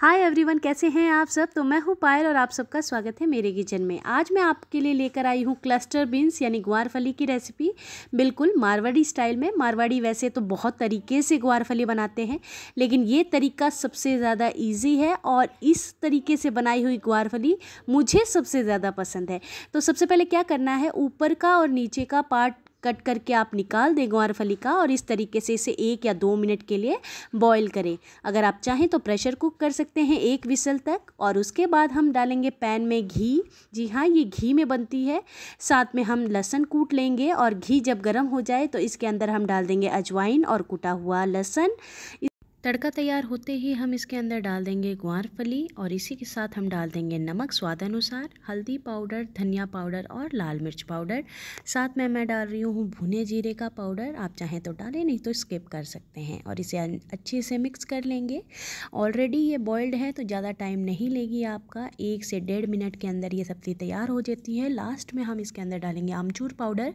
hi everyone कैसे हैं आप सब तो मैं हूँ पायल और आप सबका स्वागत है मेरे किचन में आज मैं आपके लिए लेकर आई हूँ क्लस्टर बीन्स यानी ग्वारफली की रेसिपी बिल्कुल मारवाड़ी स्टाइल में मारवाड़ी वैसे तो बहुत तरीके से ग्वारफली बनाते हैं लेकिन ये तरीका सबसे ज़्यादा इजी है और इस तरीके से बनाई हुई ग्वारफली मुझे सबसे ज़्यादा पसंद है तो सबसे पहले क्या करना है ऊपर का और नीचे का पार्ट कट करके आप निकाल दें ग्वार फली का और इस तरीके से इसे एक या दो मिनट के लिए बॉईल करें अगर आप चाहें तो प्रेशर कुक कर सकते हैं एक विसल तक और उसके बाद हम डालेंगे पैन में घी जी हाँ ये घी में बनती है साथ में हम लहसन कूट लेंगे और घी जब गर्म हो जाए तो इसके अंदर हम डाल देंगे अजवाइन और कूटा हुआ लहसन तड़का तैयार होते ही हम इसके अंदर डाल देंगे ग्वार फली और इसी के साथ हम डाल देंगे नमक स्वाद अनुसार हल्दी पाउडर धनिया पाउडर और लाल मिर्च पाउडर साथ में मैं डाल रही हूँ भुने जीरे का पाउडर आप चाहें तो डालें नहीं तो स्किप कर सकते हैं और इसे अच्छे से मिक्स कर लेंगे ऑलरेडी ये बॉयल्ड है तो ज़्यादा टाइम नहीं लेगी आपका एक से डेढ़ मिनट के अंदर ये सब्ज़ी तैयार हो जाती है लास्ट में हम इसके अंदर डालेंगे आमचूर पाउडर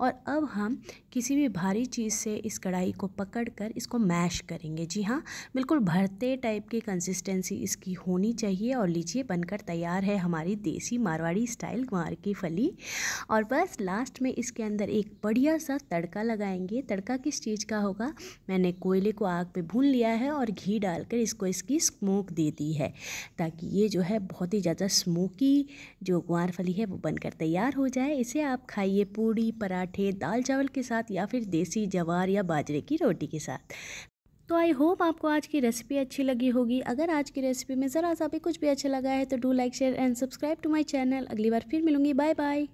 और अब हम किसी भी भारी चीज़ से इस कढ़ाई को पकड़ कर इसको मैश करेंगे जी हाँ तरह हाँ, बिल्कुल भरते टाइप की कंसिस्टेंसी इसकी होनी चाहिए और लीजिए बनकर तैयार है हमारी देसी मारवाड़ी स्टाइल ग्वार की फली और बस लास्ट में इसके अंदर एक बढ़िया सा तड़का लगाएंगे तड़का किस चीज़ का होगा मैंने कोयले को आग पे भून लिया है और घी डालकर इसको इसकी स्मोक दे दी है ताकि ये जो है बहुत ही ज़्यादा स्मोकी जो ग्वार फली है वो बनकर तैयार हो जाए इसे आप खाइए पूड़ी पराठे दाल चावल के साथ या फिर देसी जवार या बाजरे की रोटी के साथ तो आई होप आपको आज की रेसिपी अच्छी लगी होगी अगर आज की रेसिपी में ज़रा सा भी कुछ भी अच्छा लगा है तो do like share and subscribe to my channel अगली बार फिर मिलूंगी बाय बाय